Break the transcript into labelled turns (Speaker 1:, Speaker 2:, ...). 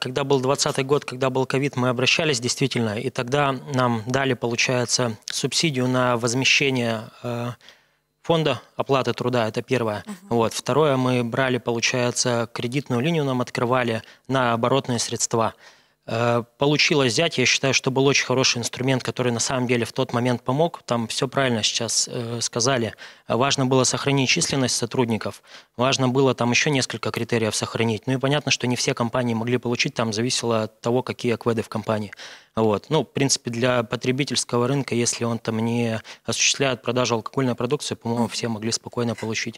Speaker 1: Когда был 2020 год, когда был ковид, мы обращались действительно, и тогда нам дали, получается, субсидию на возмещение э, фонда оплаты труда, это первое. Uh-huh. Вот. Второе, мы брали, получается, кредитную линию нам открывали на оборотные средства. Э, получилось взять. Я считаю, что был очень хороший инструмент, который на самом деле в тот момент помог. Там все правильно сейчас э, сказали. Важно было сохранить численность сотрудников, важно было там еще несколько критериев сохранить. Ну и понятно, что не все компании могли получить, там зависело от того, какие акведы в компании. Вот. Ну, в принципе, для потребительского рынка, если он там не осуществляет продажу алкогольной продукции, по-моему, все могли спокойно получить.